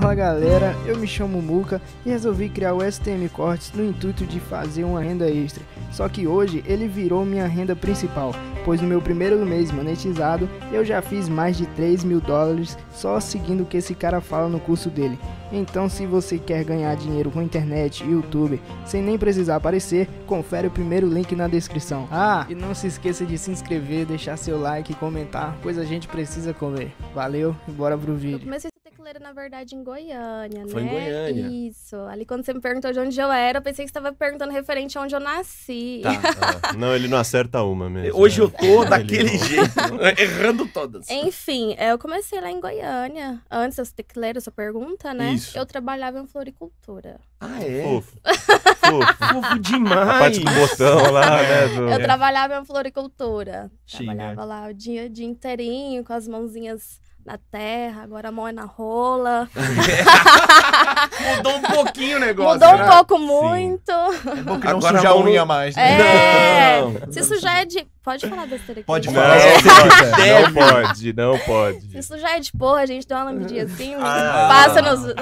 Fala galera, eu me chamo Muca e resolvi criar o STM Cortes no intuito de fazer uma renda extra. Só que hoje ele virou minha renda principal, pois no meu primeiro mês monetizado eu já fiz mais de 3 mil dólares só seguindo o que esse cara fala no curso dele. Então se você quer ganhar dinheiro com internet e YouTube sem nem precisar aparecer, confere o primeiro link na descrição. Ah, e não se esqueça de se inscrever, deixar seu like e comentar, pois a gente precisa comer. Valeu bora pro vídeo era, na verdade, em Goiânia, Foi né? Foi em Goiânia. Isso. Ali quando você me perguntou de onde eu era, eu pensei que você estava perguntando referente a onde eu nasci. Tá. é. Não, ele não acerta uma mesmo. Hoje né? eu tô daquele jeito, errando todas. Enfim, é, eu comecei lá em Goiânia. Antes, eu ter que ler essa pergunta, né? Isso. Eu trabalhava em floricultura. Ah, é? Fofo. Fofo. demais. A parte com botão lá, é. né? Do... Eu trabalhava em floricultura. Sim, trabalhava lá o dia, o dia inteirinho, com as mãozinhas na terra, agora é na rola. Mudou um pouquinho o negócio. Mudou um né? pouco, muito. É agora a unha mais. Né? É, não, não, não, se sujar é de Pode falar besteira aqui. Pode falar. É, não, não, pode, não pode. Isso já é de porra, a gente dá uma lambidinha assim, ah. Né? passa nos.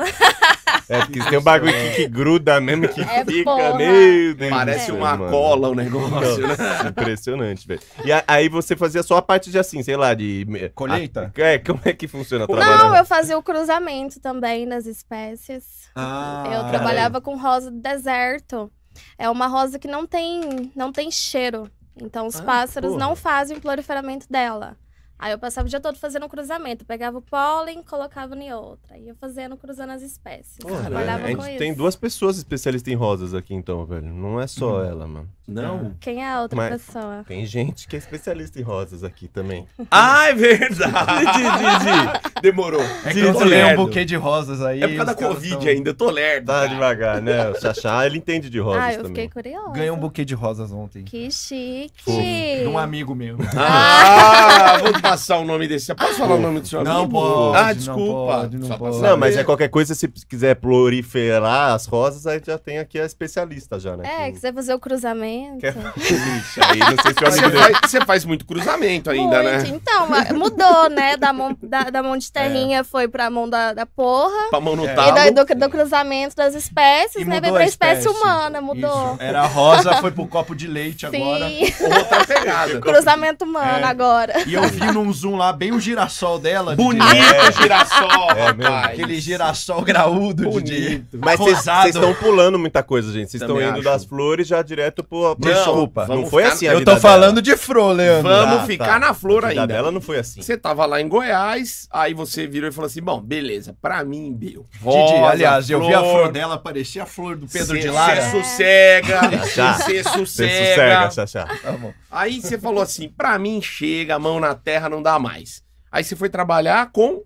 É, porque tem um bagulho que, gruda mesmo, que é, fica, porra. Né? Parece é. uma mano. cola o negócio, né? Impressionante, velho. E a, aí você fazia só a parte de assim, sei lá, de... Colheita? A, é, como é que funciona? Trabalhando? Não, eu fazia o cruzamento também nas espécies. Ah, eu trabalhava com rosa do deserto. É uma rosa que não tem, não tem cheiro. Então os ah, pássaros porra. não fazem o proliferamento dela. Aí eu passava o dia todo fazendo um cruzamento. pegava o pólen, colocava em outra. Ia fazendo, cruzando as espécies. Trabalhava é. com a gente isso. tem duas pessoas especialistas em rosas aqui, então, velho. Não é só uhum. ela, mano. Não. Quem é a outra Mas pessoa? Tem gente que é especialista em rosas aqui também. ah, é verdade! Didi, Didi. Demorou. É que eu colei um buquê de rosas aí. É por causa da Covid tão... ainda, eu tô lerdo. Tá devagar, né? O Xaxá, ele entende de rosas também. Ah, eu também. fiquei curiosa. Ganhei um buquê de rosas ontem. Que chique! De um amigo meu. Ah, ah vou passar o nome desse. Posso falar o nome do seu amigo? Não pode. Ah, desculpa. Não, pode, não, não mas é qualquer coisa, se quiser proliferar as rosas, aí já tem aqui a especialista já, né? É, que... quiser fazer o cruzamento. Que... Ixi, aí não sei se o você, faz, você faz muito cruzamento ainda, né? muito. né? Então, mudou, né? Da mão, da, da mão de é. terrinha é. foi pra mão da, da porra. Pra mão no é. talo. E do, do, do cruzamento das espécies, e né? Veio pra espécie, humana, mudou. Isso. Era rosa, foi pro copo de leite Sim. agora. Outra pegada. Cruzamento humano é. agora. E eu vi no um zoom lá, bem o girassol dela. Bonito é, girassol, é, rapaz. Aquele girassol graúdo, Bonito. Mas vocês estão pulando muita coisa, gente. Vocês estão indo acho. das flores já direto pro... pro Desculpa. Não foi assim a Eu tô falando dela. de flor, Leandro. Vamos ah, tá. ficar tá. na flor ainda. dela não foi assim. Você tava lá em Goiás, aí você virou e falou assim, bom, beleza, pra mim deu. Rosa, Didi, aliás, eu vi a flor dela, parecia a flor do Pedro cê, de Lara. Você sossega, você sossega. Você sossega, tá Aí você falou assim, pra mim chega, mão na terra terra não dá mais. Aí você foi trabalhar com.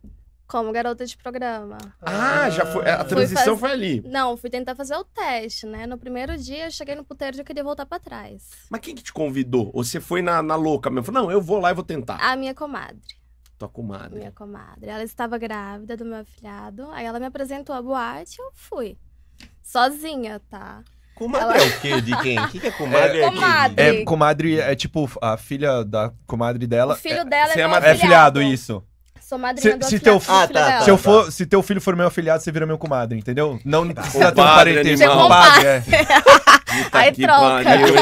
Como garota de programa. Ah, já foi. A transição faz... foi ali. Não, fui tentar fazer o teste, né? No primeiro dia eu cheguei no puteiro e eu queria voltar pra trás. Mas quem que te convidou? Ou você foi na, na louca mesmo? Não, eu vou lá e vou tentar. A minha comadre. Tua comadre. Minha comadre. Ela estava grávida do meu afilhado. Aí ela me apresentou a boate e eu fui. Sozinha, tá? Comadre Ela... é o quê? De quem? O que, que é comadre? É, comadre. É, é, é, comadre é tipo a filha da comadre dela. O filho dela é, é, meu é filhado, isso. Sou madrinha se, do se teu, fi... ah, tá, tá, se eu tá, for, tá. se teu filho for meu afilhado, você vira meu comadre, entendeu? Não tá. precisa ter um parentesco. Compadre, é. aí troca. Pariu.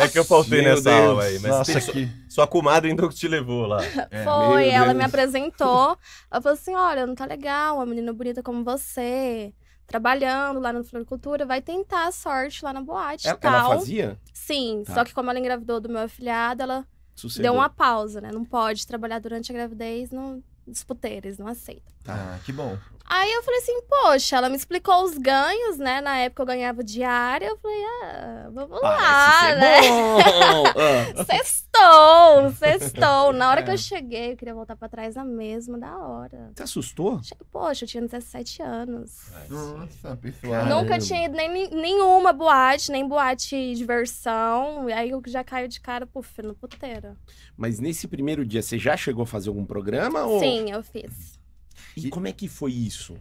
É que eu faltei nessa Deus. aula aí. Mas Nossa, sua, sua comadre ainda que te levou lá. É. Foi, ela me apresentou. Ela falou assim, olha, não tá legal, uma menina bonita como você trabalhando lá no Floricultura, vai tentar a sorte lá na boate. Ela, tal. ela fazia? Sim, tá. só que como ela engravidou do meu afilhado, ela deu uma pausa, né? Não pode trabalhar durante a gravidez, não, os eles não aceitam tá ah, que bom. Aí eu falei assim, poxa, ela me explicou os ganhos, né? Na época eu ganhava diária. Eu falei, ah, vamos Parece lá, né? Bom. Ah. cestou Na hora é. que eu é. cheguei, eu queria voltar pra trás na mesma, da hora. Você assustou? Poxa, eu tinha 17 anos. Nossa, pessoal. Nunca tinha ido nem, nenhuma boate, nem boate de E aí eu já caio de cara, puf, no puteiro. Mas nesse primeiro dia, você já chegou a fazer algum programa? Ou... Sim, eu fiz. E, e como é que foi isso?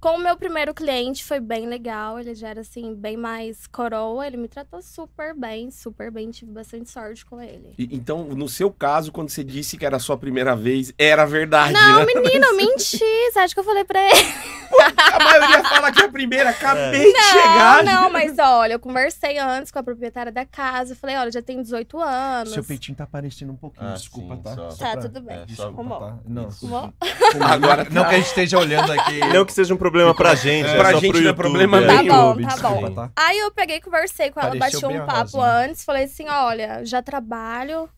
Com o meu primeiro cliente foi bem legal, ele já era assim, bem mais coroa, ele me tratou super bem, super bem, tive bastante sorte com ele. E, então, no seu caso, quando você disse que era a sua primeira vez, era verdade. Não, né? menino, eu menti. Você acha que eu falei pra ele? A maioria fala que é a primeira, acabei é. de chegar. Não, mas olha, eu conversei antes com a proprietária da casa. Falei, olha, já tem 18 anos. Seu peitinho tá aparecendo um pouquinho, ah, desculpa, sim, tá? Só, tá, pra... tudo bem. É, desculpa, tá? Não. Desculpa. É Agora, não que a gente esteja olhando aqui. Não que seja um problema pra gente, é, é pra só gente pro é YouTube. é problema é. Tá bom, tá bom. tá? Aí eu peguei, conversei com ela, Pareceu bati um papo antes. Falei assim, olha, já trabalho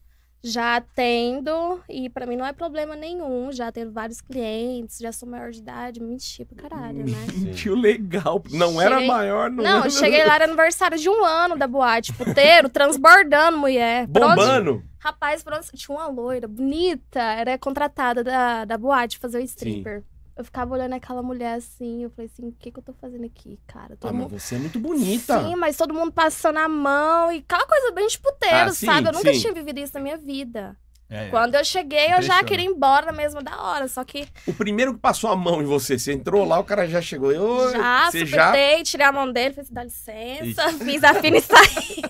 já atendo e para mim não é problema nenhum. Já tenho vários clientes, já sou maior de idade, mentir pra caralho, hum, né? Mentiu legal. Não cheguei... era maior, não. Não, era... cheguei lá, era aniversário de um ano da boate, puteiro, transbordando mulher. Bombando. Pronto... Rapaz, pronto... tinha uma loira bonita, era contratada da, da boate fazer o stripper. Sim. Eu ficava olhando aquela mulher assim, eu falei assim, o que, que eu tô fazendo aqui, cara? Todo ah, mundo... mas você é muito bonita. Sim, mas todo mundo passando a mão e aquela coisa bem de puteiro, ah, sim, sabe? Eu nunca sim. tinha vivido isso na minha vida. É. Quando eu cheguei, eu já queria ir embora mesmo da hora, só que... O primeiro que passou a mão em você, você entrou lá, o cara já chegou. Eu, já, você já... tirei a mão dele, falei assim, dá licença, Ixi. fiz a fina e saí.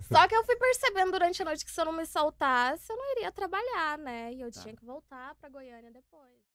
só que eu fui percebendo durante a noite que se eu não me soltasse, eu não iria trabalhar, né? E eu tá. tinha que voltar pra Goiânia depois.